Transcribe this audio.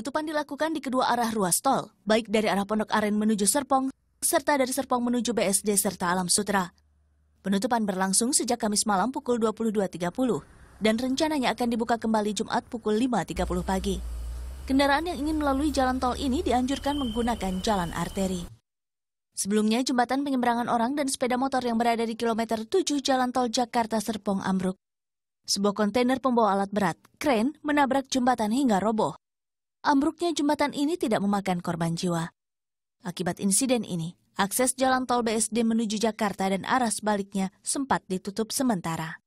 Tutupan dilakukan di kedua arah ruas tol, baik dari arah Pondok Aren menuju Serpong, serta dari Serpong menuju BSD serta Alam Sutra. Penutupan berlangsung sejak Kamis malam pukul 22.30 dan rencananya akan dibuka kembali Jumat pukul 5.30 pagi. Kendaraan yang ingin melalui jalan tol ini dianjurkan menggunakan jalan arteri. Sebelumnya, jembatan penyeberangan orang dan sepeda motor yang berada di kilometer 7 Jalan Tol Jakarta Serpong Ambruk. Sebuah kontainer pembawa alat berat, kren, menabrak jembatan hingga roboh ambruknya jembatan ini tidak memakan korban jiwa. Akibat insiden ini, akses jalan tol BSD menuju Jakarta dan arah sebaliknya sempat ditutup sementara.